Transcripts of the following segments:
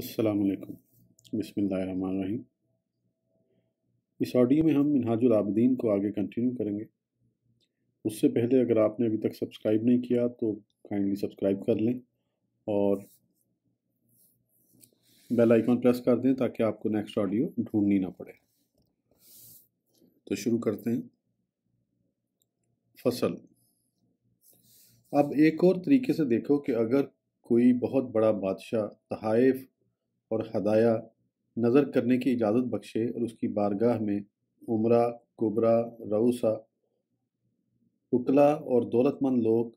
अस्सलाम बसमीम इस ऑडियो में हम मिनहाजुल आबदीन को आगे कंटिन्यू करेंगे उससे पहले अगर आपने अभी तक सब्सक्राइब नहीं किया तो काइंडली सब्सक्राइब कर लें और बेल आइकॉन प्रेस कर दें ताकि आपको नेक्स्ट ऑडियो ढूंढनी ना पड़े तो शुरू करते हैं फसल अब एक और तरीके से देखो कि अगर कोई बहुत बड़ा बादशाह तहाइफ और हदाया नज़र करने की इजाज़त बख्शे और उसकी बारगाह में उम्र कुबरा रऊसा उकला और दौलतमंद लोग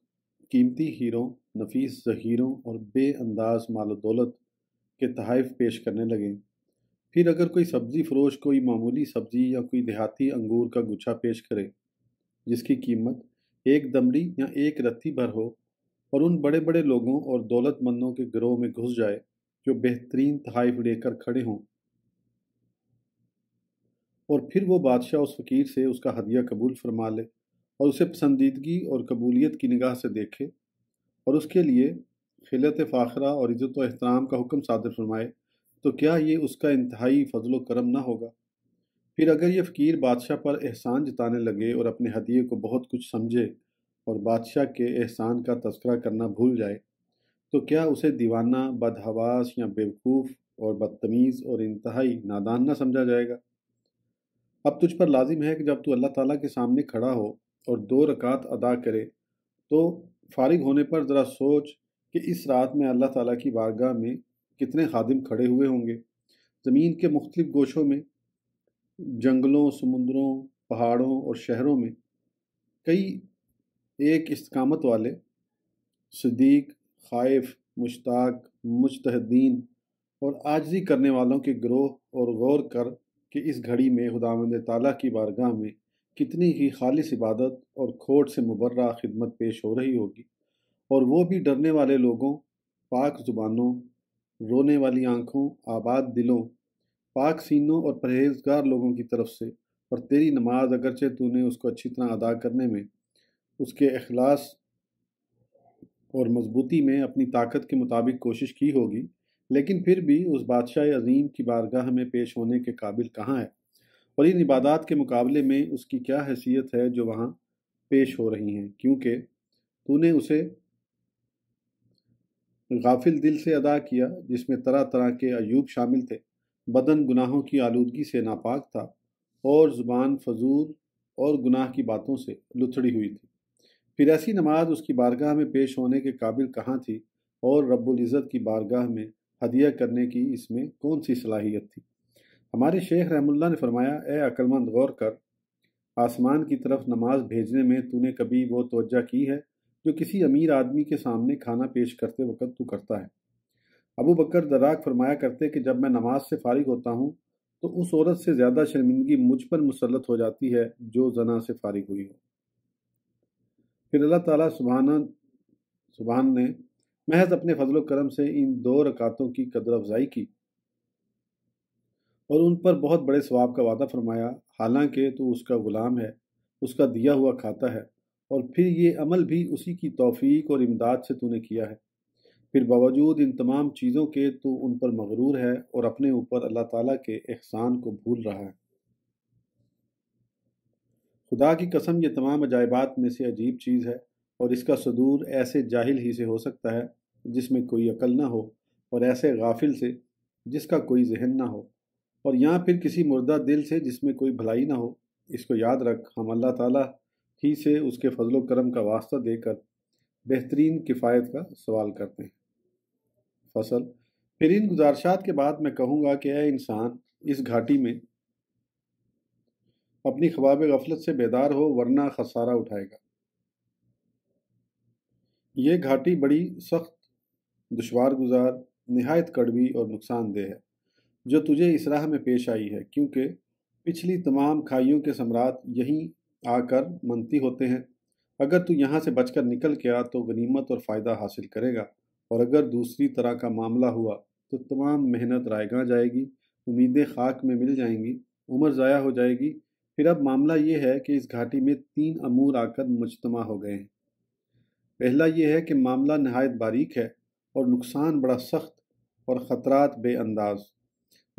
कीमती हीरों नफीस जहीरों और बेअंदाज माल दौलत के तहफ़ पेश करने लगे फिर अगर कोई सब्ज़ी फरोश कोई मामूली सब्ज़ी या कोई देहाती अंगूर का गुच्छा पेश करे जिसकी कीमत एक दमड़ी या एक रत्ती भर हो और उन बड़े बड़े लोगों और दौलतमंदों के ग्रोह में घुस जाए जो बेहतरीन तहाइफ लेकर खड़े हों और फिर वो बादशाह उस फ़कीर से उसका हदिया कबूल फरमा ले और उसे पसंदीदगी और कबूलियत की निगाह से देखे और उसके लिए खिलत फ़ाखरा और इज़्ज़त अहतराम एहतराम का हुक्म सादर फरमाए तो क्या ये उसका इंतहाई फ़जल करम ना होगा फिर अगर ये फ़कीर बादशाह पर एहसान जताने लगे और अपने हदिये को बहुत कुछ समझे और बादशाह के एहसान का तस्करा करना भूल जाए तो क्या उसे दीवाना बदहवास या बेवकूफ़ और बदतमीज़ और इंतहाई नादान ना समझा जाएगा अब तुझ पर लाजिम है कि जब तू अल्लाह ताला के सामने खड़ा हो और दो रकात अदा करे तो फारिग होने पर ज़रा सोच कि इस रात में अल्लाह ताला की बारगाह में कितने खादिम खड़े हुए होंगे ज़मीन के मुख्तलिफ़ गोशों में जंगलों समुद्रों पहाड़ों और शहरों में कई एक इस्तकामत वाले सदीक ख़ाइफ मुश्ताक मुजतहदीन और आजजी करने वालों के ग्रोह और गौर कर कि इस घड़ी में खुदावंद ताली की बारगाह में कितनी ही खालिस इबादत और खोट से मुबर्रा खिदमत पेश हो रही होगी और वो भी डरने वाले लोगों पाक ज़ुबानों रोने वाली आँखों आबाद दिलों पाक सीनों और परहेजगार लोगों की तरफ से और तेरी नमाज अगरचे तूने उसको अच्छी तरह अदा करने में उसके अखलास और मजबूती में अपनी ताकत के मुताबिक कोशिश की होगी लेकिन फिर भी उस बादशाह अजीम की बारगाह में पेश होने के काबिल कहाँ है और इन इबादत के मुकाबले में उसकी क्या हैसियत है जो वहाँ पेश हो रही हैं क्योंकि तूने उसे गाफिल दिल से अदा किया जिसमें तरह तरह के अयूब शामिल थे बदन गुनाहों की आलूदगी से नापाक था और ज़ुबान फजूल और गुनाह की बातों से लुथड़ी हुई थी फिर ऐसी नमाज उसकी बारगाह में पेश होने के काबिल कहाँ थी और रब्ज़त की बारगाह में हदिया करने की इसमें कौन सी सलाहियत थी हमारे शेख रहमुल्ला ने फरमाया ए अक्लमंद गौर कर आसमान की तरफ नमाज भेजने में तूने कभी वो तोज्जा की है जो किसी अमीर आदमी के सामने खाना पेश करते वक्त तू करता है अबू बकर दराक फरमाया करते कि जब मैं नमाज से फारिग होता हूँ तो उस औरत से ज़्यादा शर्मिंदगी मुझ पर मुसलत हो जाती है जो जना से फारिग हुई हो फिर अल्लाह ताला सुबहाना सुबहान ने महज अपने फजल करम से इन दो रकातों की कदर अफजाई की और उन पर बहुत बड़े स्वाब का वादा फरमाया हालांकि तो उसका ग़ुलाम है उसका दिया हुआ खाता है और फिर ये अमल भी उसी की तोफ़ीक और इमदाद से तूने किया है फिर बावजूद इन तमाम चीज़ों के तो उन पर मगरूर है और अपने ऊपर अल्लाह ताला के एहसान को भूल रहा है खुदा की कसम ये तमाम अजायबात में से अजीब चीज़ है और इसका सदूर ऐसे जाहिल ही से हो सकता है जिसमें कोई अकल ना हो और ऐसे गाफिल से जिसका कोई जहन ना हो और या फिर किसी मुर्दा दिल से जिसमें कोई भलाई ना हो इसको याद रख हम अल्लाह ताला ही से उसके फजलो करम का वास्ता देकर बेहतरीन किफ़ायत का सवाल करते हैं फसल फिर इन गुजारशात के बाद मैं कहूँगा कि ए इंसान इस घाटी में अपनी ख्वाब गफलत से बेदार हो वरना खसारा उठाएगा ये घाटी बड़ी सख्त दुशवार गुजार नहायत कड़वी और नुकसानदेह है जो तुझे इस राह में पेश आई है क्योंकि पिछली तमाम खाइयों के सम्राट यहीं आकर मनती होते हैं अगर तू यहाँ से बचकर निकल गया तो गनीमत और फ़ायदा हासिल करेगा और अगर दूसरी तरह का मामला हुआ तो तमाम मेहनत रायगा जाएगी उम्मीदें खाक में मिल जाएंगी उम्र ज़ाया हो जाएगी फिर अब मामला ये है कि इस घाटी में तीन अमूर आकर मुजतमा हो गए हैं पहला ये है कि मामला नहायत बारीक है और नुकसान बड़ा सख्त और ख़तरात बेअंदाज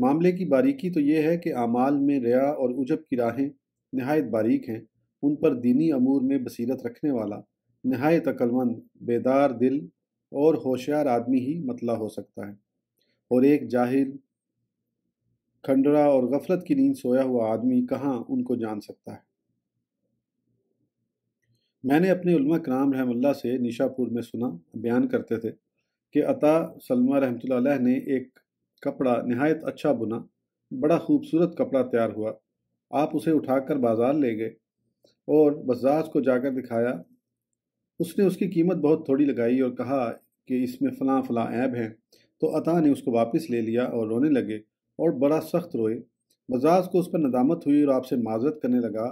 मामले की बारीकी तो ये है कि अमाल में रया और उजब की राहें नहायत बारीक हैं उन पर दीनी अमूर में बसीरत रखने वाला नहायत अक्लमंद बेदार दिल और होशियार आदमी ही मतला हो सकता है और एक जाहिल खंडरा और गफलत की नींद सोया हुआ आदमी कहाँ उनको जान सकता है मैंने अपने उल्मा कराम रहमल्ला से निशापुर में सुना बयान करते थे कि अता सलमा रहमत ने एक कपड़ा नहायत अच्छा बुना बड़ा खूबसूरत कपड़ा तैयार हुआ आप उसे उठाकर बाज़ार ले गए और बजाज को जाकर दिखाया उसने उसकी कीमत बहुत थोड़ी लगाई और कहा कि इसमें फ़लाँ फ़लाँ ऐब हैं तो अता ने उसको वापस ले लिया और रोने लगे और बड़ा सख्त रोए मजाज को उस पर नदामत हुई और आपसे माजरत करने लगा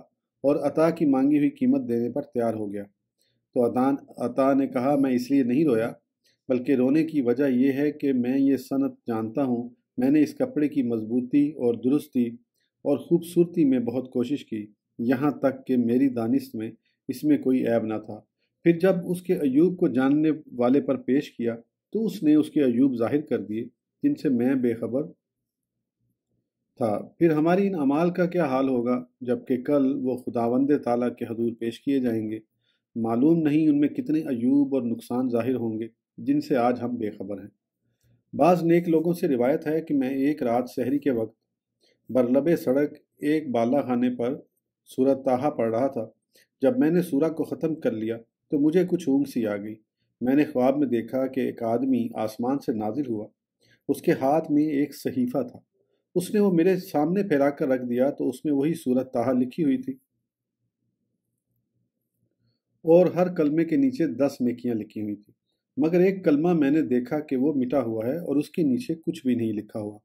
और अता की मांगी हुई कीमत देने पर तैयार हो गया तो अदान अता ने कहा मैं इसलिए नहीं रोया बल्कि रोने की वजह यह है कि मैं ये सनत जानता हूँ मैंने इस कपड़े की मजबूती और दुरुस्ती और ख़ूबसूरती में बहुत कोशिश की यहाँ तक कि मेरी दानिश में इसमें कोई ऐब ना था फिर जब उसके अयूब को जानने वाले पर पेश किया तो उसने उसके अयूब जाहिर कर दिए जिनसे मैं बेखबर था हाँ, फिर हमारी इन अमाल का क्या हाल होगा जबकि कल वो खुदावंद ताला के हदूर पेश किए जाएंगे मालूम नहीं उनमें कितने अयूब और नुकसान जाहिर होंगे जिनसे आज हम बेखबर हैं बाज़ नेक लोगों से रिवायत है कि मैं एक रात शहरी के वक्त बरलब सड़क एक बाला खाने पर सूरत ताहा पढ़ रहा था जब मैंने सूरा को ख़त्म कर लिया तो मुझे कुछ ऊँग सी आ गई मैंने ख्वाब में देखा कि एक आदमी आसमान से नाजिल हुआ उसके हाथ में एक सहीफ़ा था उसने वो मेरे सामने फैला कर रख दिया तो उसमें वही सूरत ताहा लिखी हुई थी और हर कलमे के नीचे दस नेकियां लिखी हुई थी मगर एक कलमा मैंने देखा कि वो मिटा हुआ है और उसके नीचे कुछ भी नहीं लिखा हुआ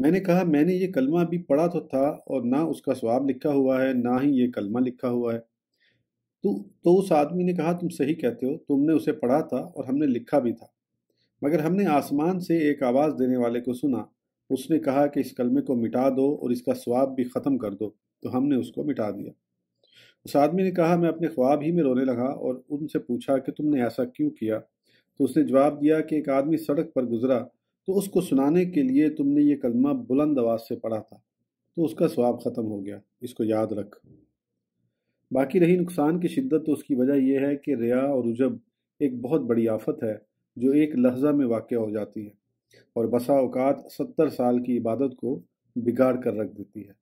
मैंने कहा मैंने ये कलमा भी पढ़ा तो था और ना उसका स्वाब लिखा हुआ है ना ही ये कलमा लिखा हुआ है तो तो उस आदमी ने कहा तुम सही कहते हो तुमने उसे पढ़ा था और हमने लिखा भी था मगर हमने आसमान से एक आवाज़ देने वाले को सुना उसने कहा कि इस कलमे को मिटा दो और इसका स्वाब भी ख़त्म कर दो तो हमने उसको मिटा दिया उस आदमी ने कहा मैं अपने ख्वाब ही में रोने लगा और उनसे पूछा कि तुमने ऐसा क्यों किया तो उसने जवाब दिया कि एक आदमी सड़क पर गुजरा तो उसको सुनाने के लिए तुमने ये कलमा बुलंद आवाज़ से पढ़ा था तो उसका स्वाब ख़त्म हो गया इसको याद रख बाकी रही नुकसान की शिद्दत तो उसकी वजह यह है कि रिया और उजब एक बहुत बड़ी आफत है जो एक लहजा में वाक़ हो जाती है और बसा अवकात सत्तर साल की इबादत को बिगाड़ कर रख देती है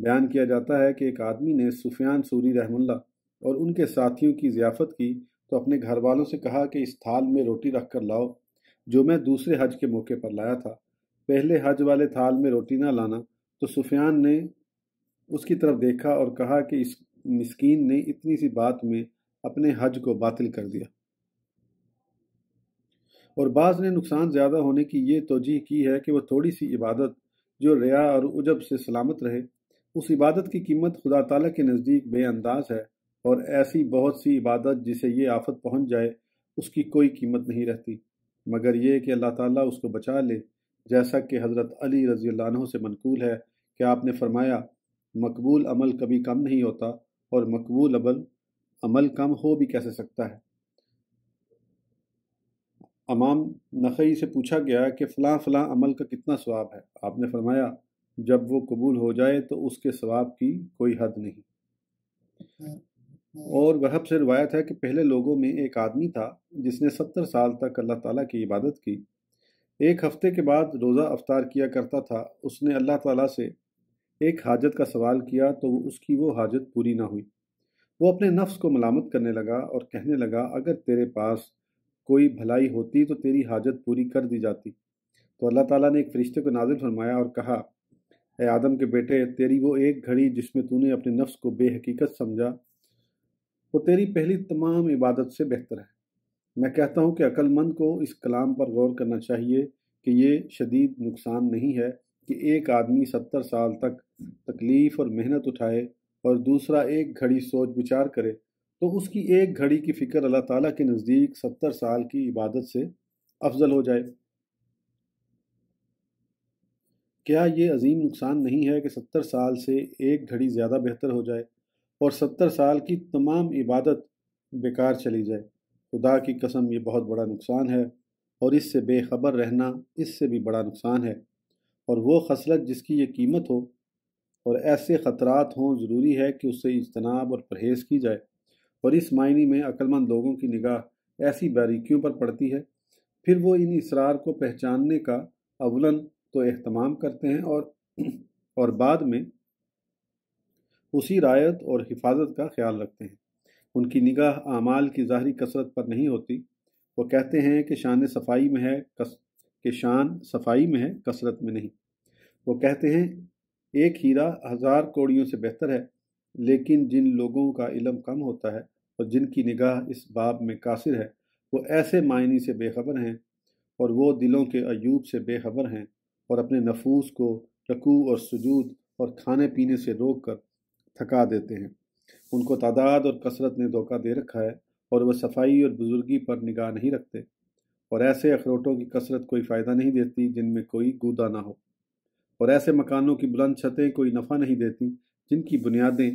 बयान किया जाता है कि एक आदमी ने सुफियान सूरी रहमुल्ला और उनके साथियों की ज़ियाफ़त की तो अपने घर वालों से कहा कि इस थाल में रोटी रख कर लाओ जो मैं दूसरे हज के मौके पर लाया था पहले हज वाले थाल में रोटी ना लाना तो सुफियान ने उसकी तरफ देखा और कहा कि इस मस्किन ने इतनी सी बात में अपने हज को बातिल कर दिया और बाज़ ने नुकसान ज़्यादा होने की ये तोजीह की है कि वह थोड़ी सी इबादत जो रिया और उजब से सलामत रहे उस इबादत की कीमत खुदा तला के नज़दीक बेअंदाज है और ऐसी बहुत सी इबादत जिसे ये आफत पहुँच जाए उसकी कोई कीमत नहीं रहती मगर यह कि अल्लाह ताला उसको बचा ले जैसा कि हज़रत अली रज़ी से मनकूल है कि आपने फरमाया मकबूल अमल कभी कम नहीं होता और मकबूल अमल अमल कम हो भी कैसे सकता है अमाम नखई से पूछा गया कि फ़लाँ फ़लाँ अमल का कितना स्वाब है आपने फरमाया जब वो कबूल हो जाए तो उसके स्वाब की कोई हद नहीं हाँ। और वहब से रवायत है कि पहले लोगों में एक आदमी था जिसने सत्तर साल तक अल्लाह ताला की इबादत की एक हफ्ते के बाद रोज़ा अफ्तार किया करता था उसने अल्लाह ताला से एक हाजत का सवाल किया तो उसकी वो हाजत पूरी ना हुई वो अपने नफ्स को मलामत करने लगा और कहने लगा अगर तेरे पास कोई भलाई होती तो तेरी हाजत पूरी कर दी जाती तो अल्लाह ताला ने एक फ़रिश्ते को नाजिल फरमाया और कहा ए आदम के बेटे तेरी वो एक घड़ी जिसमें तूने अपने नफ्स को बेहकीकत समझा वो तेरी पहली तमाम इबादत से बेहतर है मैं कहता हूँ कि अक्लमंद को इस कलाम पर गौर करना चाहिए कि ये शदीद नुकसान नहीं है कि एक आदमी सत्तर साल तक तकलीफ़ और मेहनत उठाए और दूसरा एक घड़ी सोच विचार करे तो उसकी एक घड़ी की फ़िक्र अल्लाह ताला के नज़दीक सत्तर साल की इबादत से अफजल हो जाए क्या ये अजीम नुकसान नहीं है कि सत्तर साल से एक घड़ी ज़्यादा बेहतर हो जाए और सत्तर साल की तमाम इबादत बेकार चली जाए खुदा की कसम ये बहुत बड़ा नुकसान है और इससे बेखबर रहना इससे भी बड़ा नुकसान है और वो खसलत जिसकी ये कीमत हो और ऐसे ख़तरात हों ज़रूरी है कि उससे इजतनाब और परहेज़ की जाए और इस मायने में अक्लमंद लोगों की निगाह ऐसी बारीकियों पर पड़ती है फिर वो इन इसरार को पहचानने का अवलन तो अहतमाम करते हैं और और बाद में उसी रायत और हिफाजत का ख्याल रखते हैं उनकी निगाह आमाल की ज़ाहरी कसरत पर नहीं होती वो कहते हैं कि शान सफाई में है कस कि शान सफाई में है कसरत में नहीं वो कहते हैं एक हीरा हज़ार कोड़ियों से बेहतर है लेकिन जिन लोगों का इलम कम होता है और जिनकी निगाह इस बाब में कासिर है वो ऐसे मायने से बेखबर हैं और वो दिलों के अयूब से बेखबर हैं और अपने नफूस को रकू और सजूद और खाने पीने से रोक कर थका देते हैं उनको तादाद और कसरत ने धोखा दे रखा है और वह सफाई और बुजुर्गी पर निगाह नहीं रखते और ऐसे अखरोटों की कसरत कोई फ़ायदा नहीं देती जिनमें कोई गूदा ना हो और ऐसे मकानों की बुलंद छतें कोई नफ़ा नहीं देती जिनकी बुनियादें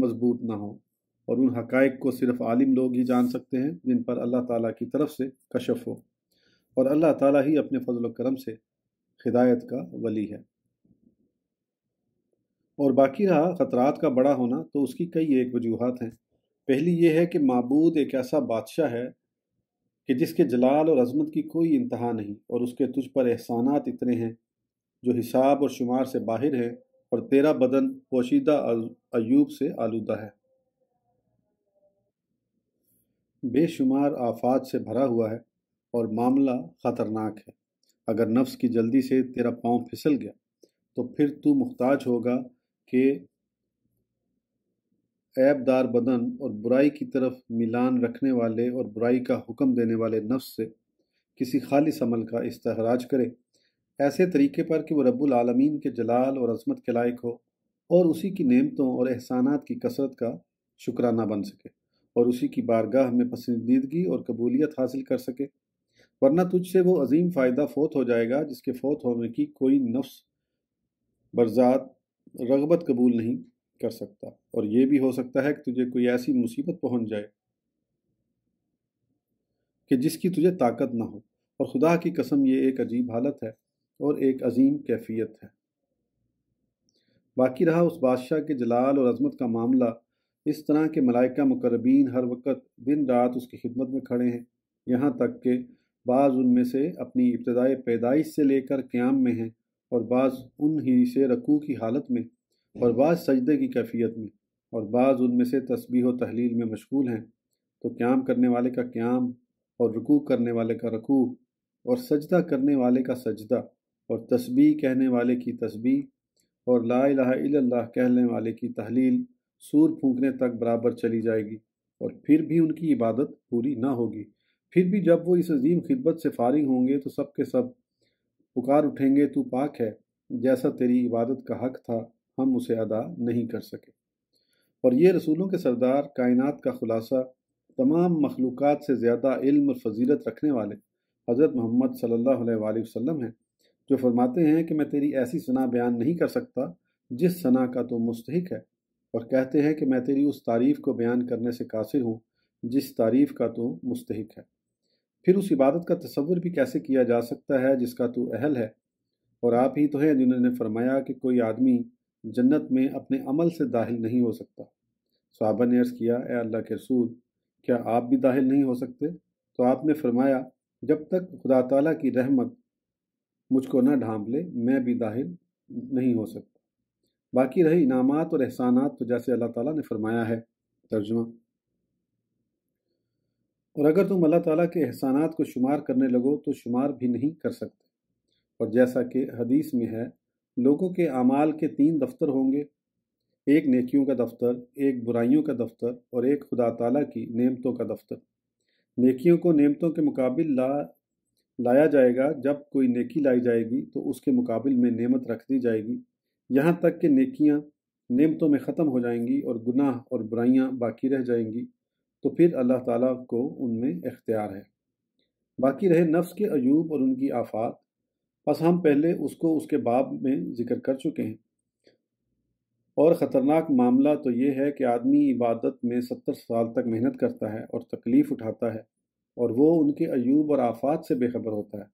मजबूत ना हों और उन हक़ को सिर्फ आलिम लोग ही जान सकते हैं जिन पर अल्लाह ताला की तरफ से कशफ हो और अल्लाह ताला ही अपने फजल करम से हिदायत का वली है और बाकी रहा ख़तरात का बड़ा होना तो उसकी कई एक वजूहत हैं पहली ये है कि मबूद एक ऐसा बादशाह है कि जिसके जलाल और अजमत की कोई इंतहा नहीं और उसके तुझ पर एहसानात इतने हैं जो हिसाब और शुमार से बाहर हैं और तेरा बदन पोशीदा अयूब से आलूदा है बेशुमार आफात से भरा हुआ है और मामला ख़तरनाक है अगर नफ्स की जल्दी से तेरा पाँव फिसल गया तो फिर तू मुहताज होगा कि ऐबदार बदन और बुराई की तरफ मिलान रखने वाले और बुराई का हुक्म देने वाले नफ्स से किसी खालिस अमल का इस्तराज करे ऐसे तरीके पर कि वह रब्बुल आलमीन के जलाल और अजमत के लायक हो और उसी की नेमतों और एहसानात की कसरत का शुक्राना बन सके और उसी की बारगाह में पसंदीदगी और कबूलियत हासिल कर सके वरना तुझसे वो अजीम फ़ायदा फोत हो जाएगा जिसके फोत होने की कोई नफ्स बरजात रगबत कबूल नहीं कर सकता और ये भी हो सकता है कि तुझे कोई ऐसी मुसीबत पहुंच जाए कि जिसकी तुझे ताकत ना हो और खुदा की कसम ये एक अजीब हालत है और एक अजीम कैफियत है बाकी रहा उस बादशाह के जलाल और अजमत का मामला इस तरह के मलाइका मुकरबीन हर वक्त दिन रात उसकी खिदमत में खड़े हैं यहाँ तक कि बाज़ उनमें से अपनी इब्तदाई पैदाइश से लेकर क्याम में हैं और बाज़ उन ही से रकू की हालत में और बाज़ सजदे की कैफियत में और बाज़ उनमें से तस्बी और तहलील में मशगूल हैं तो क्याम करने वाले का क्याम और रकू करने वाले का रकू और सजदा करने वाले का सजदा और तस्बी कहने वाले की तस्बी और ला इलाहा इल्लल्लाह कहने वाले की तहलील सूर फूंकने तक बराबर चली जाएगी और फिर भी उनकी इबादत पूरी ना होगी फिर भी जब वो इस अजीम खिदमत से फारिग होंगे तो सब के सब पुकार उठेंगे तू पाक है जैसा तेरी इबादत का हक था हम उसे अदा नहीं कर सके और ये रसूलों के सरदार कायनात का खुलासा तमाम मखलूक से ज़्यादा इल्म और फजीलत रखने वाले हज़रत मोहम्मद अलैहि वसल्लम हैं जो फरमाते हैं कि मैं तेरी ऐसी सना बयान नहीं कर सकता जिस सना का तो मुस्तक है और कहते हैं कि मैं तेरी उस तारीफ़ को बयान करने से कासिर हूँ जिस तारीफ़ का तो मुस्तक है फिर उस इबादत का तस्वुर भी कैसे किया जा सकता है जिसका तू अहल है और आप ही तो हैं जिन्होंने फरमाया कि कोई आदमी जन्नत में अपने अमल से दाखिल नहीं हो सकता साहबा ने अर्ज़ किया ए अल्लाह के रसूल क्या आप भी दाखिल नहीं हो सकते तो आपने फरमाया जब तक खुदा तला की रहमत मुझको ना ढांप ले मैं भी दाहिल नहीं हो सकता बाकी रहे इनामत और एहसानात तो जैसे अल्लाह ताला ने फरमाया है तर्जुमा और अगर तुम अल्लाह ताला के एहसानात को शुमार करने लगो तो शुमार भी नहीं कर सकते और जैसा कि हदीस में है लोगों के अमाल के तीन दफ्तर होंगे एक नेकियों का दफ्तर एक बुराइयों का दफ्तर और एक खुदा तला की नेमतों का दफ्तर नेकियों को नेमतों के मुकाबल ला लाया जाएगा जब कोई नेकी लाई जाएगी तो उसके मुकाबिल में नेमत रख दी जाएगी यहाँ तक कि नेकियाँ नेमतों में ख़त्म हो जाएंगी और गुनाह और बुराइयाँ बाकी रह जाएंगी तो फिर अल्लाह ताला को उनमें इख्तियार है बाकी रहे नफ्स के अयूब और उनकी आफात बस हम पहले उसको उसके बाब में जिक्र कर चुके हैं और ख़तरनाक मामला तो ये है कि आदमी इबादत में सत्तर साल तक मेहनत करता है और तकलीफ़ उठाता है और वो उनके अयूब और आफात से बेखबर होता है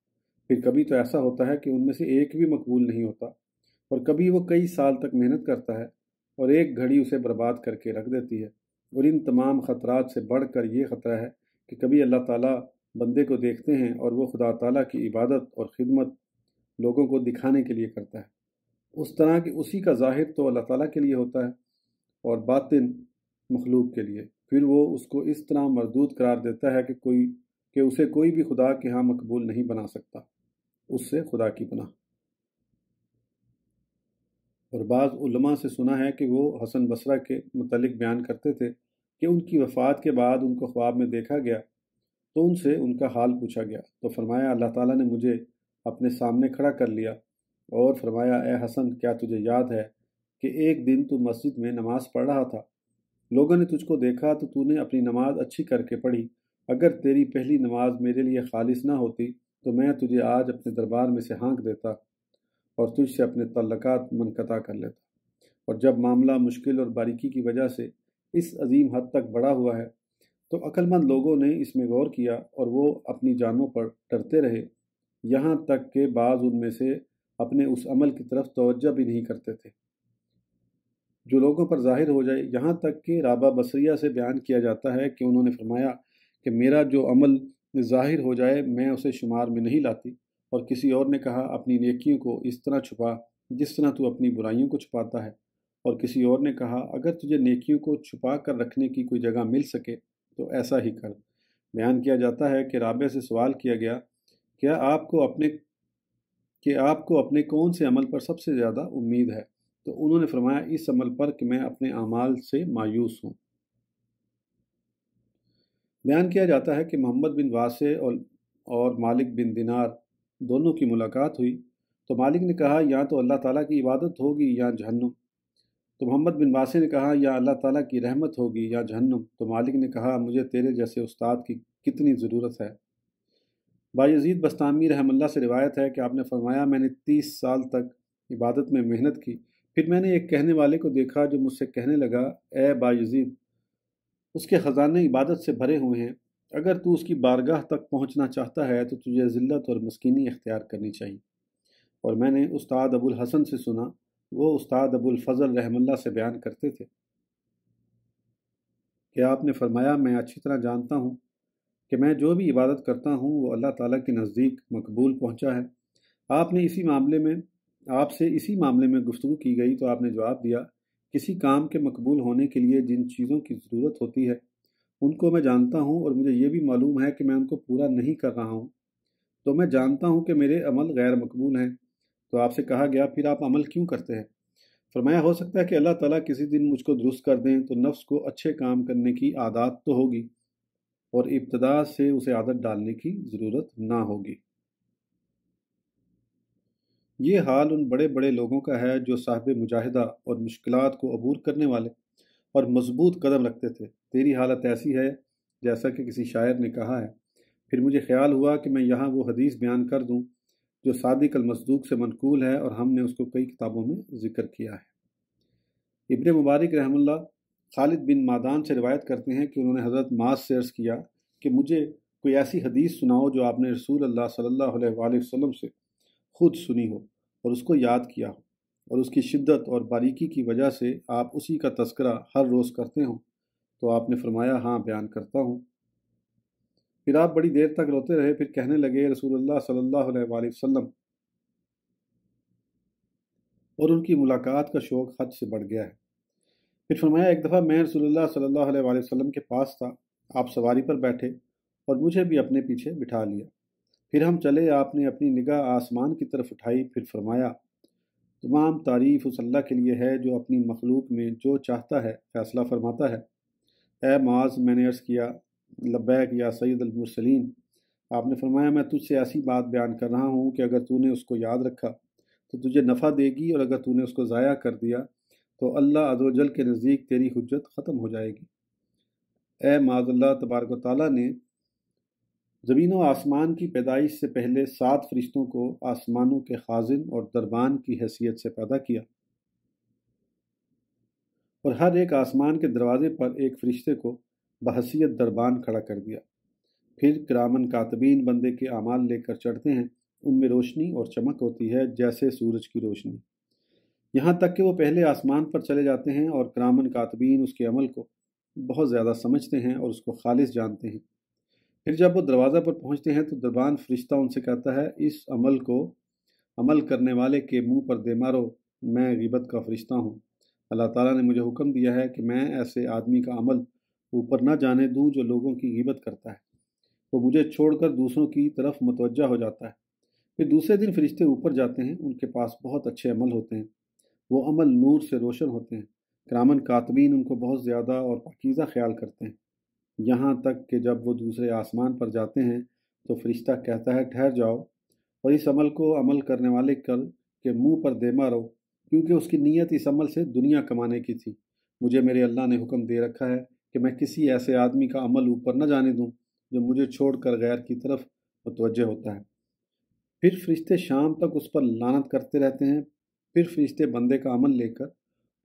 फिर कभी तो ऐसा होता है कि उनमें से एक भी मकबूल नहीं होता और कभी वो कई साल तक मेहनत करता है और एक घड़ी उसे बर्बाद करके रख देती है और इन तमाम ख़तरात से बढ़ कर ये ख़तरा है कि कभी अल्लाह ताला बंदे को देखते हैं और वो खुदा ताला की इबादत और ख़िदमत लोगों को दिखाने के लिए करता है उस तरह की उसी का जाहिर तो अल्लाह ताला के लिए होता है और बातिन मखलूक के लिए फिर वो उसको इस तरह मरदूद करार देता है कि कोई कि उसे कोई भी खुदा के यहाँ मकबूल नहीं बना सकता उससे खुदा की पनाह और बाज़ उलमा से सुना है कि वो हसन बसरा के मतलब बयान करते थे कि उनकी वफ़ात के बाद उनको ख्वाब में देखा गया तो उनसे उनका हाल पूछा गया तो फरमाया अल्लाह ताला ने मुझे अपने सामने खड़ा कर लिया और फरमाया ए हसन क्या तुझे याद है कि एक दिन तू मस्जिद में नमाज़ पढ़ रहा था लोगों ने तुझको देखा तो तूने अपनी नमाज अच्छी करके पढ़ी अगर तेरी पहली नमाज मेरे लिए खालिश ना होती तो मैं तुझे आज अपने दरबार में से हाँक देता और तुझसे अपने तल्लक मनकता कर लेता और जब मामला मुश्किल और बारीकी की वजह से इस अजीम हद तक बढ़ा हुआ है तो अक्लमंद लोगों ने इसमें गौर किया और वो अपनी जानों पर डरते रहे यहाँ तक के बाद उनमें से अपने उस अमल की तरफ तोज्जा भी नहीं करते थे जो लोगों पर जाहिर हो जाए यहाँ तक कि राबा बसरिया से बयान किया जाता है कि उन्होंने फरमाया कि मेरा जो अमल ज़ाहिर हो जाए मैं उसे शुमार में नहीं लाती और किसी और ने कहा अपनी नेकियों को इस तरह छुपा जिस तरह तू अपनी बुराइयों को छुपाता है और किसी और ने कहा अगर तुझे नेकियों को छुपा कर रखने की कोई जगह मिल सके तो ऐसा ही कर बयान किया जाता है कि राबे से सवाल किया गया क्या आपको अपने कि आपको अपने कौन से अमल पर सबसे ज़्यादा उम्मीद है तो उन्होंने फरमाया इस अमल पर कि मैं अपने अमाल से मायूस हूँ बयान किया जाता है कि मोहम्मद बिन वासे और और मालिक बिन दिनार दोनों की मुलाकात हुई तो मालिक ने कहा या तो अल्लाह ताला की इबादत होगी या जहन्नुम तो मोहम्मद बिन वासी ने कहा या अल्लाह ताला की रहमत होगी या जहन्नुम तो मालिक ने कहा मुझे तेरे जैसे उस्ताद की कितनी ज़रूरत है बायजीद बस्तामी रहमल्ला से रिवायत है कि आपने फरमाया मैंने तीस साल तक इबादत में मेहनत की फिर मैंने एक कहने वाले को देखा जो मुझसे कहने लगा ए बायजीद उसके ख़जाने इबादत से भरे हुए हैं अगर तू उसकी बारगाह तक पहुंचना चाहता है तो तुझे ज़िल्लत और मस्किनी इख्तियार करनी चाहिए और मैंने उस्ताद अबुल हसन से सुना वो उस्ताद अबुल फजल रहमल्ला से बयान करते थे कि आपने फरमाया मैं अच्छी तरह जानता हूँ कि मैं जो भी इबादत करता हूँ वो अल्लाह ताला के नज़दीक मकबूल पहुँचा है आपने इसी मामले में आपसे इसी मामले में गुफ्तु की गई तो आपने जवाब दिया किसी काम के मकबूल होने के लिए जिन चीज़ों की ज़रूरत होती है उनको मैं जानता हूँ और मुझे ये भी मालूम है कि मैं उनको पूरा नहीं कर रहा हूँ तो मैं जानता हूँ कि मेरे अमल गैर मकबूल हैं तो आपसे कहा गया फिर आप अमल क्यों करते हैं फरमाया हो सकता है कि अल्लाह ताला किसी दिन मुझको दुरुस्त कर दें तो नफ्स को अच्छे काम करने की आदत तो होगी और इब्तदा से उसे आदत डालने की ज़रूरत ना होगी ये हाल उन बड़े बड़े लोगों का है जो साहब मुजाहिदा और मुश्किल को अबूर करने वाले और मजबूत कदम रखते थे तेरी हालत ऐसी है जैसा कि किसी शायर ने कहा है फिर मुझे ख्याल हुआ कि मैं यहाँ वो हदीस बयान कर दूँ जो सादिक अलमसदूक से मनकूल है और हमने उसको कई किताबों में ज़िक्र किया है इब्न मुबारक रहमल्ला खालिद बिन मादान से रिवायत करते हैं कि उन्होंने हज़रत मास से अर्ज़ किया कि मुझे कोई ऐसी हदीस सुनाओ जो आपने रसूल अल्लाह सल्लल्लाहु अलैहि वसल्लम से खुद सुनी हो और उसको याद किया हो और उसकी शिद्दत और बारीकी की वजह से आप उसी का तस्करा हर रोज़ करते हो तो आपने फरमाया हाँ बयान करता हूँ फिर आप बड़ी देर तक रोते रहे फिर कहने लगे रसूलुल्लाह सल्लल्लाहु अलैहि वसल्लम और उनकी मुलाकात का शौक़ हद से बढ़ गया है फिर फरमाया एक दफ़ा मैं रसूलुल्लाह सल्लल्लाहु अलैहि वसल्लम के पास था आप सवारी पर बैठे और मुझे भी अपने पीछे बिठा लिया फिर हम चले आपने अपनी निगाह आसमान की तरफ उठाई फिर फरमाया तमाम तारीफ़ उस अल्लाह के लिए है जो अपनी मखलूक में जो चाहता है फ़ैसला फरमाता है ए माज मैंने अर्ज़ किया लब्बैक या सैद अलमसलीम आपने फरमाया मैं तुझसे ऐसी बात बयान कर रहा हूँ कि अगर तूने उसको याद रखा तो तुझे नफ़ा देगी और अगर तूने उसको ज़ाया कर दिया तो अल्लाह अदोजल के नज़दीक तेरी हजत ख़त्म हो जाएगी ए माजल्ला तबारक ताली ने ज़मीन व आसमान की पैदाइश से पहले सात फरिश्तों को आसमानों के खाजिन और दरबान की हैसियत से पैदा किया और हर एक आसमान के दरवाजे पर एक फरिश्ते को बहसियत दरबान खड़ा कर दिया फिर करामन कातबीन बंदे के अमाल लेकर चढ़ते हैं उनमें रोशनी और चमक होती है जैसे सूरज की रोशनी यहाँ तक कि वो पहले आसमान पर चले जाते हैं और करामन कातबीन उसके अमल को बहुत ज़्यादा समझते हैं और उसको खालिश जानते हैं फिर जब वो दरवाज़ा पर पहुँचते हैं तो दरबान फरिश्ता उनसे कहता है इस अमल को अमल करने वाले के मुंह पर दे मारो मैं गिबत का फरिश्ता हूँ अल्लाह ताला ने मुझे हुक्म दिया है कि मैं ऐसे आदमी का अमल ऊपर ना जाने दूँ जो लोगों की गिबत करता है वो मुझे छोड़कर दूसरों की तरफ मतवजा हो जाता है फिर दूसरे दिन फरिश्ते ऊपर जाते हैं उनके पास बहुत अच्छे अमल होते हैं वो अमल नूर से रोशन होते हैं क्रामन कातबीन उनको बहुत ज़्यादा और पाकिज़ा ख्याल करते हैं यहाँ तक कि जब वो दूसरे आसमान पर जाते हैं तो फरिश्ता कहता है ठहर जाओ और इस अमल को अमल करने वाले कल के मुंह पर दे मारो क्योंकि उसकी नीयत इस अमल से दुनिया कमाने की थी मुझे मेरे अल्लाह ने हुक्म दे रखा है कि मैं किसी ऐसे आदमी का अमल ऊपर न जाने दूँ जो मुझे छोड़कर गैर की तरफ मुतवजह होता है फिर फरिश्ते शाम तक उस पर लानत करते रहते हैं फिर फरिश्ते बंदे का अमल लेकर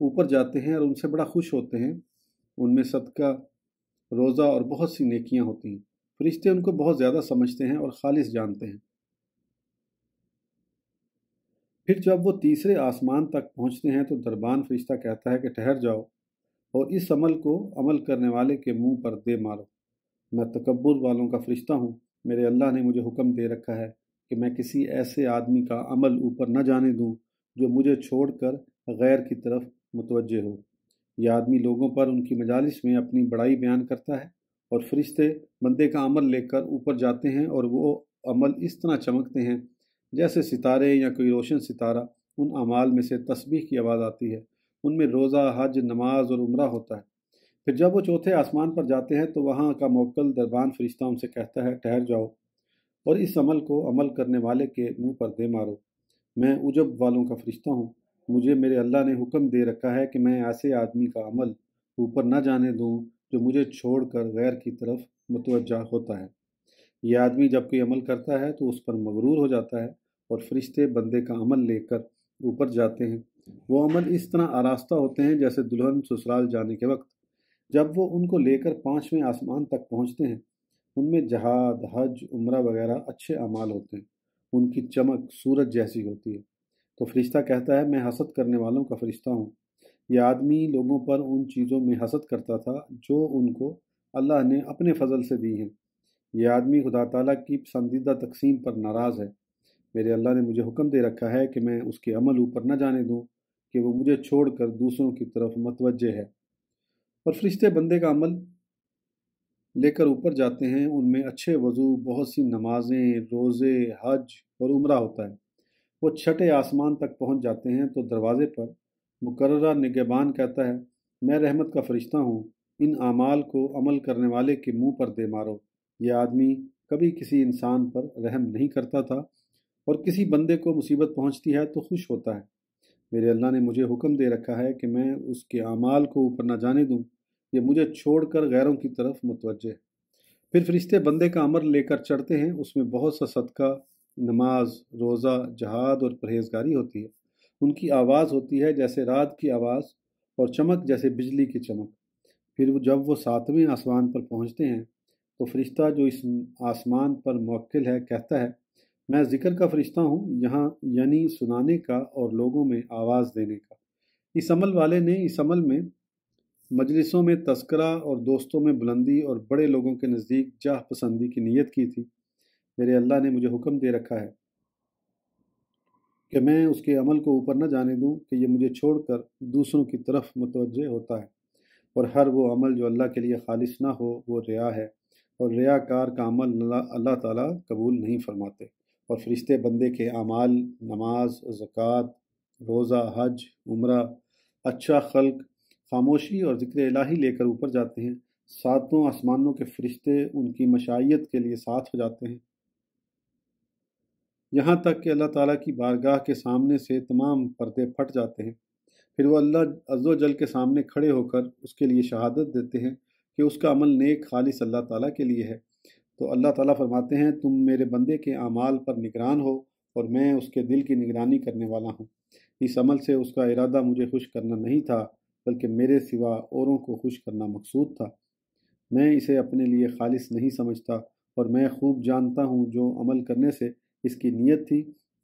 ऊपर जाते हैं और उनसे बड़ा खुश होते हैं उनमें सदका रोज़ा और बहुत सी नेकियां होती हैं फरिश्ते उनको बहुत ज़्यादा समझते हैं और खालिश जानते हैं फिर जब वो तीसरे आसमान तक पहुँचते हैं तो दरबान फरिश्ता कहता है कि ठहर जाओ और इस अमल को अमल करने वाले के मुंह पर दे मारो मैं तकबर वालों का फरिश्ता हूँ मेरे अल्लाह ने मुझे हुक्म दे रखा है कि मैं किसी ऐसे आदमी का अमल ऊपर न जाने दूँ जो मुझे छोड़कर गैर की तरफ मुतवजह हो यह आदमी लोगों पर उनकी मजालिस में अपनी बड़ाई बयान करता है और फरिश्ते बंदे का अमल लेकर ऊपर जाते हैं और वो अमल इस तरह चमकते हैं जैसे सितारे या कोई रोशन सितारा उन अमाल में से तस्बीह की आवाज़ आती है उनमें रोज़ा हज नमाज और उम्र होता है फिर जब वो चौथे आसमान पर जाते हैं तो वहाँ का मोकल दरबान फरिश्ता उनसे कहता है ठहर जाओ और इस अमल को अमल करने वाले के मुंह पर दे मारो मैं उजब वालों का फरिश्ता हूँ मुझे मेरे अल्लाह ने हुक्म दे रखा है कि मैं ऐसे आदमी का अमल ऊपर न जाने दूँ जो मुझे छोड़कर गैर की तरफ मुतवजा होता है यह आदमी जब कोई अमल करता है तो उस पर मगरूर हो जाता है और फरिश्ते बंदे का अमल लेकर ऊपर जाते हैं वो अमल इस तरह आरास्ता होते हैं जैसे दुल्हन ससुराल जाने के वक्त जब वो उनको लेकर पाँचवें आसमान तक पहुँचते हैं उनमें जहाद हज उम्र वगैरह अच्छे अमाल होते हैं उनकी चमक सूरज जैसी होती है तो फरिश्ता कहता है मैं हसद करने वालों का फरिश्ता हूँ यह आदमी लोगों पर उन चीज़ों में हसद करता था जो उनको अल्लाह ने अपने फजल से दी हैं यह आदमी खुदा ताला की पसंदीदा तकसीम पर नाराज़ है मेरे अल्लाह ने मुझे हुक्म दे रखा है कि मैं उसके अमल ऊपर न जाने दूँ कि वो मुझे छोड़ कर दूसरों की तरफ मतवजह है और फरिश्ते बंदे का अमल लेकर ऊपर जाते हैं उनमें अच्छे वज़ू बहुत सी नमाजें रोज़े हज और उम्र होता है वो छठे आसमान तक पहुंच जाते हैं तो दरवाज़े पर मुकर्रा निगेबान कहता है मैं रहमत का फरिश्ता हूँ इन आमाल को अमल करने वाले के मुंह पर दे मारो ये आदमी कभी किसी इंसान पर रहम नहीं करता था और किसी बंदे को मुसीबत पहुंचती है तो खुश होता है मेरे अल्लाह ने मुझे हुक्म दे रखा है कि मैं उसके अमाल को ऊपर ना जाने दूँ ये मुझे छोड़ कर गैरों की तरफ मुतवजह फिर फरिश्ते बंदे का अमर लेकर चढ़ते हैं उसमें बहुत सा सदका नमाज रोज़ा जहाद और परहेजगारी होती है उनकी आवाज़ होती है जैसे रात की आवाज़ और चमक जैसे बिजली की चमक फिर जब वो सातवें आसमान पर पहुँचते हैं तो फरिश्ता जो इस आसमान पर मौक्ल है कहता है मैं ज़िक्र का फरिश्ता हूँ यहाँ यानी सुनाने का और लोगों में आवाज़ देने का इस अमल वाले ने इस अमल में मजलिसों में तस्करा और दोस्तों में बुलंदी और बड़े लोगों के नज़दीक जाह पसंदी की नीयत की थी मेरे अल्लाह ने मुझे हुक्म दे रखा है कि मैं उसके अमल को ऊपर न जाने दूँ कि ये मुझे छोड़कर दूसरों की तरफ मुतवज़ होता है और हर वो अमल जो अल्लाह के लिए खालिश ना हो वो रिया है और कार का अमल अल्लाह ताला कबूल नहीं फरमाते और फरिश्ते बंदे के अमाल नमाज ज़क़़त रोज़ा हज उम्र अच्छा खल्क खामोशी और ज़िक्र इलाही लेकर ऊपर जाते हैं सातों आसमानों के फरिश्ते उनकी मशाइत के लिए साथ हो जाते हैं यहाँ तक कि अल्लाह ताला की बारगाह के सामने से तमाम पर्दे फट जाते हैं फिर वह अल्लाह अज्जल के सामने खड़े होकर उसके लिए शहादत देते हैं कि उसका अमल नेक खालिस अल्लाह ताला के लिए है तो अल्लाह ताला फरमाते हैं तुम मेरे बंदे के अमाल पर निगरान हो और मैं उसके दिल की निगरानी करने वाला हूँ इस अमल से उसका इरादा मुझे खुश करना नहीं था बल्कि मेरे सिवा औरों को खुश करना मकसूद था मैं इसे अपने लिए खालिस नहीं समझता और मैं खूब जानता हूँ जो अमल करने से इसकी नीयत थी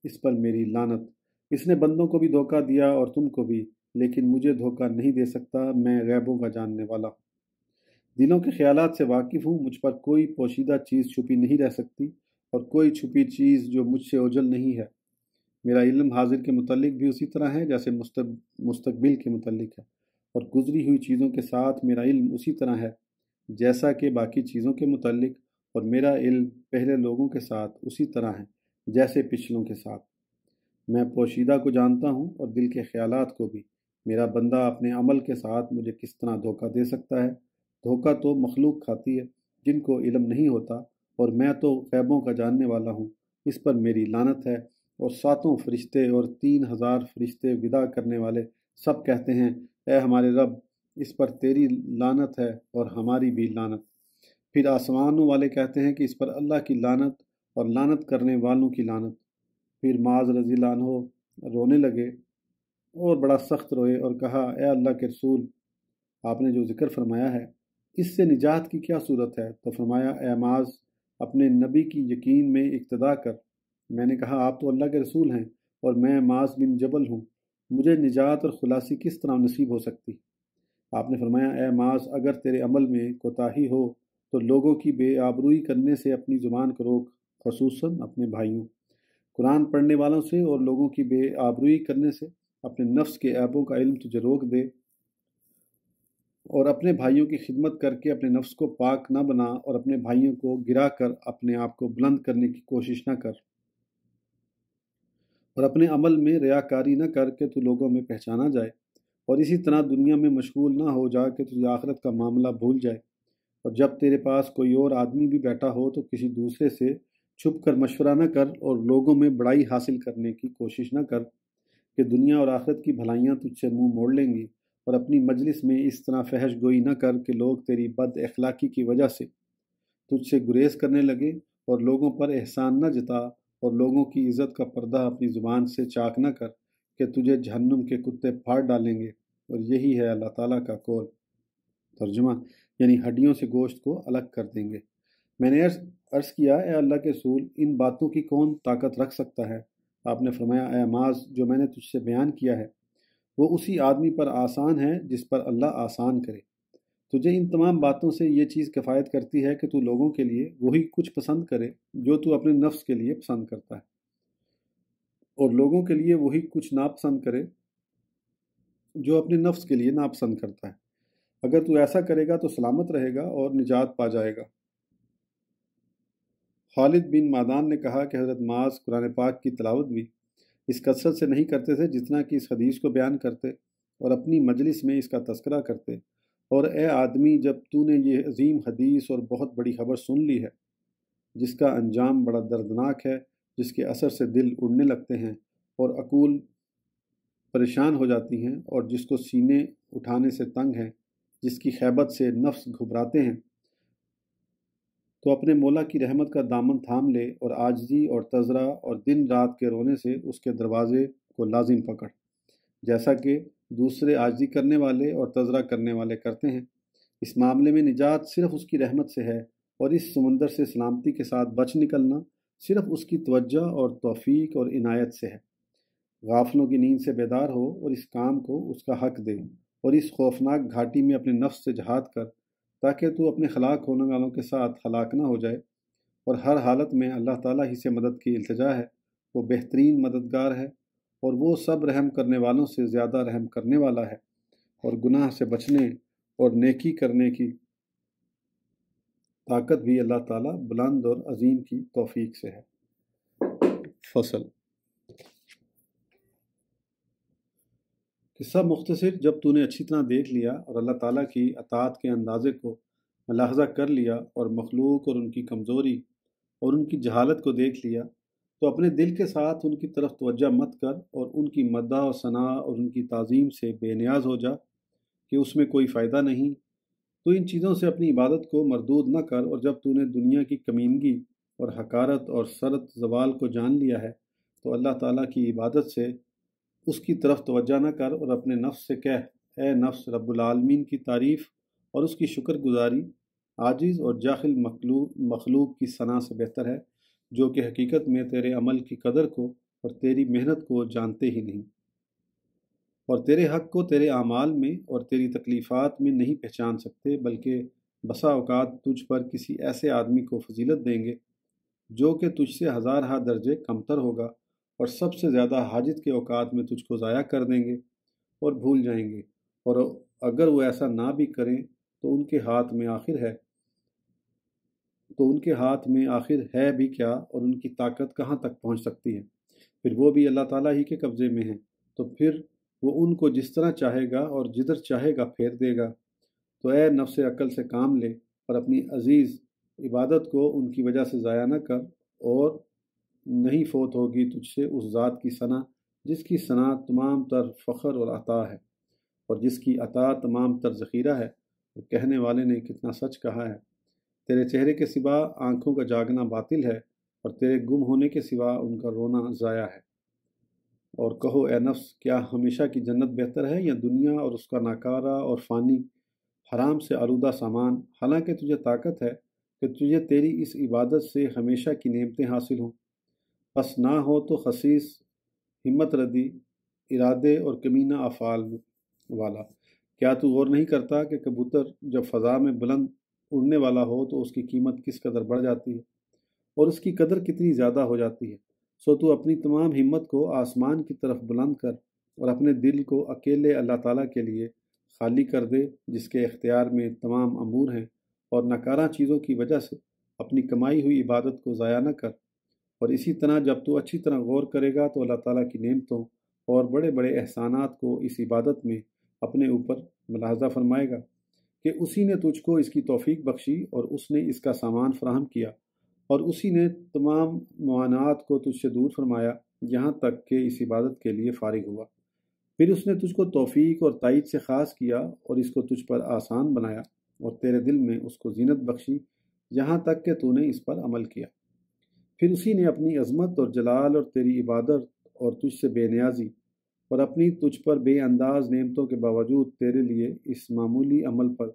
इस पर मेरी लानत इसने बंदों को भी धोखा दिया और तुमको भी लेकिन मुझे धोखा नहीं दे सकता मैं गैबों का जानने वाला दिलों के ख्याल से वाकिफ़ हूँ मुझ पर कोई पोशीदा चीज़ छुपी नहीं रह सकती और कोई छुपी चीज़ जो मुझसे ओझल नहीं है मेरा इल्म हाजिर के मतलब भी उसी तरह है जैसे मुस्तबिल के मतलब है और गुजरी हुई चीज़ों के साथ मेरा इल्म उसी तरह है जैसा कि बाकी चीज़ों के मतलब और मेरा इल्म पहले लोगों के साथ उसी तरह है जैसे पिछलों के साथ मैं पोशीदा को जानता हूँ और दिल के ख्याल को भी मेरा बंदा अपने अमल के साथ मुझे किस तरह धोखा दे सकता है धोखा तो मखलूक खाती है जिनको इलम नहीं होता और मैं तो खैबों का जानने वाला हूँ इस पर मेरी लानत है और सातों फरिश्ते और तीन हज़ार फरिश्ते विदा करने वाले सब कहते हैं ए हमारे रब इस पर तेरी लानत है और हमारी भी लानत फिर आसमानों वाले कहते हैं कि इस पर अल्लाह की लानत और लानत करने वालों की लानत फिर माज रजी लानो रोने लगे और बड़ा सख्त रोए और कहा ए अल्लाह के रसूल आपने जो जिक्र फरमाया है इससे निजात की क्या सूरत है तो फरमाया ए माज अपने नबी की यकीन में इक्तदा कर मैंने कहा आप तो अल्लाह के रसूल हैं और मैं माज बिन जबल हूँ मुझे निजात और ख़ुलासी किस तरह नसीब हो सकती आपने फरमाया ए माज अगर तेरे अमल में कोताही हो तो लोगों की बेआबरूई करने से अपनी ज़ुबान को रोक खसूस अपने भाइयों कुरान पढ़ने वालों से और लोगों की बेआबरूई करने से अपने नफ्स के ऐबों का इल्म तुझे रोक दे और अपने भाइयों की खिदमत करके अपने नफ्स को पाक ना बना और अपने भाइयों को गिरा कर अपने आप को बुलंद करने की कोशिश ना कर और अपने अमल में रयाकारी ना करके तू लोगों में पहचाना जाए और इसी तरह दुनिया में मशगूल ना हो जा कि तुझे आखरत का मामला भूल जाए और जब तेरे पास कोई और आदमी भी बैठा हो तो किसी दूसरे से छुप कर मशवरा न कर और लोगों में बड़ाई हासिल करने की कोशिश न कर कि दुनिया और आखिरत की भलाइयाँ तुझसे मुंह मोड़ लेंगी और अपनी मजलिस में इस तरह फहश गोई न कर कि लोग तेरी बद अखलाक़ी की वजह से तुझसे गुरेज करने लगे और लोगों पर एहसान न जता और लोगों की इज़्ज़त का पर्दा अपनी ज़ुबान से चाक न कर कि तुझे जहन्नुम के कुत्ते फाड़ डालेंगे और यही है अल्लाह ताला का कौल तर्जुमा यानी हड्डियों से गोश्त को अलग कर देंगे मैंने अर्ज़ किया ए अल्लाह के रसूल इन बातों की कौन ताकत रख सकता है आपने फरमाया अमाज जो मैंने तुझसे बयान किया है वो उसी आदमी पर आसान है जिस पर अल्लाह आसान करे तुझे इन तमाम बातों से ये चीज़ किफ़ायत करती है कि तू लोगों के लिए वही कुछ पसंद करे जो तू अपने नफ्स के लिए पसंद करता है और लोगों के लिए वही कुछ नापसंद करे जो अपने नफ्स के लिए नापसंद करता है अगर तू ऐसा करेगा तो सलामत रहेगा और निजात पा जाएगा खालिद बिन मादान ने कहा कि हज़रत माज कुरान पाक की तलावत भी इस कसरत से नहीं करते थे जितना कि इस हदीस को बयान करते और अपनी मजलिस में इसका तस्करा करते और ए आदमी जब तूने ये अजीम हदीस और बहुत बड़ी खबर सुन ली है जिसका अंजाम बड़ा दर्दनाक है जिसके असर से दिल उड़ने लगते हैं और अकूल परेशान हो जाती हैं और जिसको सीने उठाने से तंग हैं जिसकी खैबत से नफ्स घबराते हैं तो अपने मौला की रहमत का दामन थाम ले और आजजी और तजरा और दिन रात के रोने से उसके दरवाज़े को लाजिम पकड़ जैसा कि दूसरे आजजी करने वाले और तजरा करने वाले करते हैं इस मामले में निजात सिर्फ उसकी रहमत से है और इस समंदर से सलामती के साथ बच निकलना सिर्फ उसकी तवज्जा और तोफ़ी और इनायत से है गाफलों की नींद से बेदार हो और इस काम को उसका हक दे और इस खौफनाक घाटी में अपने नफ्स से जहाद कर ताकि तू अपने हलाक होने वालों के साथ हलाक ना हो जाए और हर हालत में अल्लाह ताला ही से मदद की अल्तजा है वो बेहतरीन मददगार है और वो सब रहम करने वालों से ज़्यादा रहम करने वाला है और गुनाह से बचने और नेकी करने की ताकत भी अल्लाह ताला बुलंद और अजीम की तौफीक से है फसल कि सब मुख्तर जब तूने अच्छी तरह देख लिया और अल्लाह ताला की अतात के अंदाज़े को मलाहजा कर लिया और मखलूक और उनकी कमज़ोरी और उनकी जहालत को देख लिया तो अपने दिल के साथ उनकी तरफ तोज्जा मत कर और उनकी मदा और सना और उनकी तज़ीम से बेनियाज हो जा कि उसमें कोई फ़ायदा नहीं तो इन चीज़ों से अपनी इबादत को मरदूद न कर और जब तूने दुनिया की कमीनगी और हकारत और सरत जवाल को जान लिया है तो अल्लाह ताली की इबादत से उसकी तरफ तोज्जा न कर और अपने नफ्स से कह ए नफ्स रब्लमीन की तारीफ़ और उसकी शुक्रगुजारी आजिज़ और जाहिल मखलूक मखलूक की सना से बेहतर है जो कि हकीकत में तेरे अमल की कदर को और तेरी मेहनत को जानते ही नहीं और तेरे हक़ को तेरे अमाल में और तेरी तकलीफ़ात में नहीं पहचान सकते बल्कि बसा अवकात तुझ पर किसी ऐसे आदमी को फजीलत देंगे जो कि तुझसे हज़ार हा दर्जे कमतर होगा और सबसे ज़्यादा हाजत के औकात में तुझको ज़ाया कर देंगे और भूल जाएंगे और अगर वो ऐसा ना भी करें तो उनके हाथ में आखिर है तो उनके हाथ में आखिर है भी क्या और उनकी ताकत कहाँ तक पहुँच सकती है फिर वो भी अल्लाह ताला ही के कब्ज़े में है तो फिर वो उनको जिस तरह चाहेगा और जिधर चाहेगा फेर देगा तो ए नफ्स अकल से काम ले और अपनी अजीज़ इबादत को उनकी वजह से ज़ाया ना कर और नहीं फोत होगी तुझसे उस ज़ात की सना जिसकी सना तमाम तर फ़खर और अता है और जिसकी अता तमाम तर ज़ख़ीरा है और कहने वाले ने कितना सच कहा है तेरे चेहरे के सिवा आँखों का जागना बातिल है और तेरे गुम होने के सिवा उनका रोना ज़ाया है और कहो ए नफ्स क्या हमेशा की जन्नत बेहतर है या दुनिया और उसका नाकारा और फ़ानी हराम से आलूदा सामान हालांकि तुझे ताकत है कि तुझे तेरी इस इबादत से हमेशा की नेमतें हासिल हों बस ना हो तो खसीस हिम्मत रदी इरादे और कमीना अफ़ाल वाला क्या तू गौर नहीं करता कि कबूतर जब फ़ज़ा में बुलंद उड़ने वाला हो तो उसकी कीमत किस कदर बढ़ जाती है और उसकी कदर कितनी ज़्यादा हो जाती है सो तू अपनी तमाम हिम्मत को आसमान की तरफ बुलंद कर और अपने दिल को अकेले अल्लाह ताला के लिए खाली कर दे जिसके इख्तियार में तमाम अमूर हैं और नकारा चीज़ों की वजह से अपनी कमाई हुई इबादत को ज़ाया न कर और इसी तरह जब तू अच्छी तरह गौर करेगा तो अल्लाह ताला की नेमतों और बड़े बड़े एहसानात को इस इबादत में अपने ऊपर मुलाजा फरमाएगा कि उसी ने तुझको इसकी तोफ़ी बख्शी और उसने इसका सामान फ्राहम किया और उसी ने तमाम मानात को तुझसे दूर फरमाया यहाँ तक कि इस इबादत के लिए फारिग हुआ फिर उसने तुझको तोफ़ी और तइज से ख़ास किया और इसको तुझ पर आसान बनाया और तेरे दिल में उसको जीनत बख्शी यहाँ तक कि तूने इस पर अमल किया फिर उसी ने अपनी अजमत और जलाल और तेरी इबादत और तुझ से बेनियाजी और अपनी तुझ पर बेअंदाज नेमतों के बावजूद तेरे लिए इस मामूली अमल पर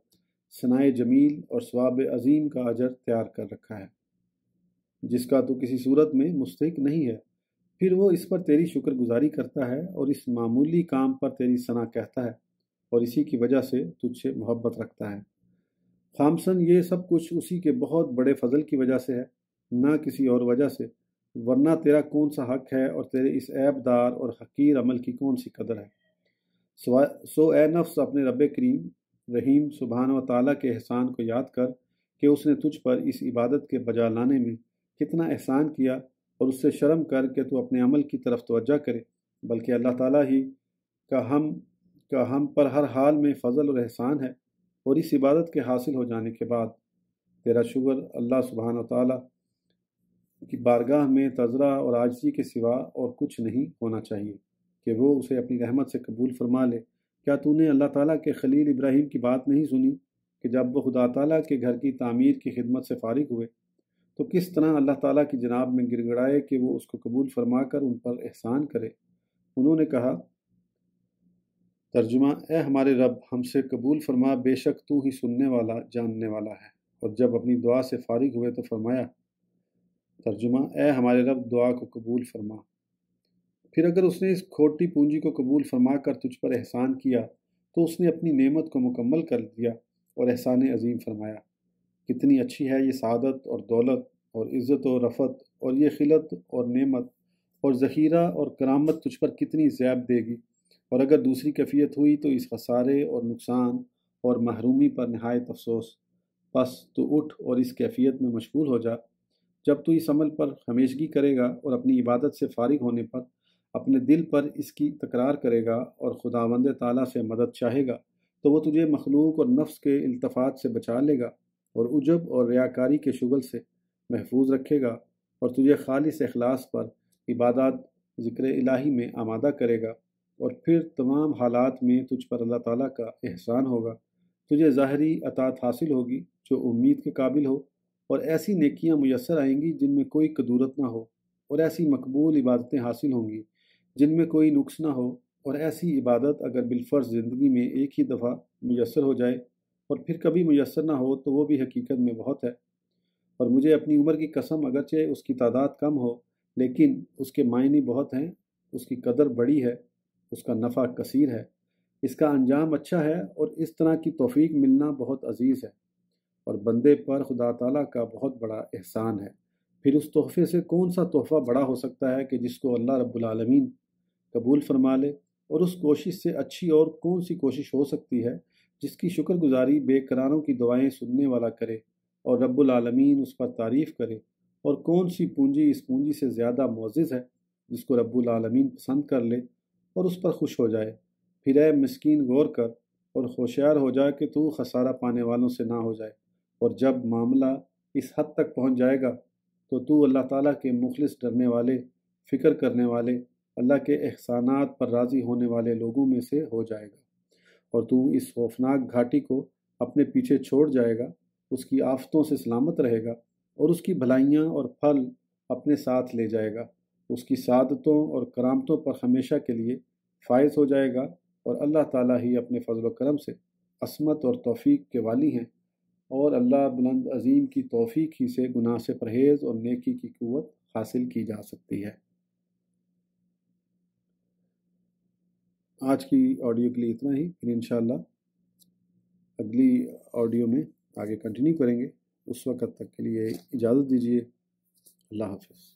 सनाए जमील और स्वाब अजीम का अजर तैयार कर रखा है जिसका तो किसी सूरत में मुस्तक नहीं है फिर वो इस पर तेरी शुक्रगुजारी करता है और इस मामूली काम पर तेरी सना कहता है और इसी की वजह से तुझसे मोहब्बत रखता है खामसन ये सब कुछ उसी के बहुत बड़े फजल की वजह से है ना किसी और वजह से वरना तेरा कौन सा हक है और तेरे इस ऐबदार और हकीर अमल की कौन सी कदर है सो ए नफ्स अपने रब करीम रहीम सुबहान व ताली के एहसान को याद कर कि उसने तुझ पर इस इबादत के बजा लाने में कितना एहसान किया और उससे शर्म कर के तू अपने अमल की तरफ तोज्जा करे बल्कि अल्लाह ताला ही का हम का हम पर हर हाल में फ़जल और एहसान है और इस इबादत के हासिल हो जाने के बाद तेरा शुगर अल्लाह सुबहान ताली कि बारगाह में तजरा और आजजी के सिवा और कुछ नहीं होना चाहिए कि वो उसे अपनी रहमत से कबूल फरमा ले क्या तूने अल्लाह ताला के खलील इब्राहिम की बात नहीं सुनी कि जब वो खुदा ताला के घर की तामीर की खिदमत से फारिग हुए तो किस तरह अल्लाह ताला की जनाब में गिरगड़ाए कि वो उसको कबूल फरमा कर उन पर एहसान करे उन्होंने कहा तर्जुमा ए हमारे रब हमसे कबूल फरमा बेशक तू ही सुनने वाला जानने वाला है और जब अपनी दुआ से फारिग हुए तो फरमाया तर्जुमा ए हमारे रब दुआ को कबूल फरमा फिर अगर उसने इस खोटी पूंजी को कबूल फरमा कर तुझ पर एहसान किया तो उसने अपनी नेमत को मुकम्मल कर दिया और एहसान अजीम फरमाया कितनी अच्छी है ये सदत और दौलत और इज़्ज़त और रफ़त और ये खिलत और नेमत और ज़ख़ीरा और करामत तुझ पर कितनी जैब देगी और अगर दूसरी कैफियत हुई तो इस खसारे और नुकसान और महरूमी पर नहायत अफसोस बस तो उठ और इस कैफियत में मशगूल हो जा जब तू इस अमल पर हमेशगी करेगा और अपनी इबादत से फारिग होने पर अपने दिल पर इसकी तकरार करेगा और खुदावंद ताली से मदद चाहेगा तो वो तुझे मखलूक और नफ्स के अल्तफ़ात से बचा लेगा और उजब और रियाकारी के शुगल से महफूज रखेगा और तुझे खालिस अखलास पर इबादत ज़िक्र इलाही में आमादा करेगा और फिर तमाम हालात में तुझ पर अल्लाह ताला का एहसान होगा तुझे ज़ाहरी अतात हासिल होगी जो उम्मीद के काबिल हो और ऐसी नेकियां मैसर आएंगी जिनमें कोई कदूरत ना हो और ऐसी मकबूल इबादतें हासिल होंगी जिनमें कोई नुक्स ना हो और ऐसी इबादत अगर बिलफ़र्ज़ ज़िंदगी में एक ही दफ़ा मैसर हो जाए और फिर कभी मैसर ना हो तो वो भी हकीकत में बहुत है और मुझे अपनी उम्र की कसम अगरचे उसकी तादाद कम हो लेकिन उसके मायने बहुत हैं उसकी कदर बड़ी है उसका नफ़ा कसीर है इसका अंजाम अच्छा है और इस तरह की तोफ़ी मिलना बहुत अजीज़ है और बंदे पर खुदा ताला का बहुत बड़ा एहसान है फिर उस तोहफ़े से कौन सा तोहफ़ा बड़ा हो सकता है कि जिसको अल्लाह रब्बुलमीन कबूल फरमा ले और उस कोशिश से अच्छी और कौन सी कोशिश हो सकती है जिसकी शुक्रगुजारी बेकरारों की दुआएं सुनने वाला करे और रबालमीन उस पर तारीफ़ करे और कौन सी पूंजी इस पूंजी से ज़्यादा मोज़ है जिसको रब्बुलमीन पसंद कर ले और उस पर खुश हो जाए फिर ए मस्किन गौर कर और होशियार हो जाए कि तू खसारा पाने वालों से ना हो जाए और जब मामला इस हद तक पहुंच जाएगा तो तू अल्लाह ताला के मुखलिस डरने वाले फ़िक्र करने वाले अल्लाह के एहसानात पर राज़ी होने वाले लोगों में से हो जाएगा और तू इस खौफनाक घाटी को अपने पीछे छोड़ जाएगा उसकी आफतों से सलामत रहेगा और उसकी भलाइयाँ और फल अपने साथ ले जाएगा उसकी सादतों और करामतों पर हमेशा के लिए फायज हो जाएगा और अल्लाह ताला ही अपने फजल करम से असमत और तोफ़ी के वाली हैं और अल्लाह बुलंद अजीम की तोफ़ी ही से गुनाह से परहेज़ और नेकी की क़वत हासिल की जा सकती है आज की ऑडियो के लिए इतना ही फिर इन अगली ऑडियो में आगे कंटिन्यू करेंगे उस वक़्त तक के लिए इजाज़त दीजिए अल्लाह हाफिज़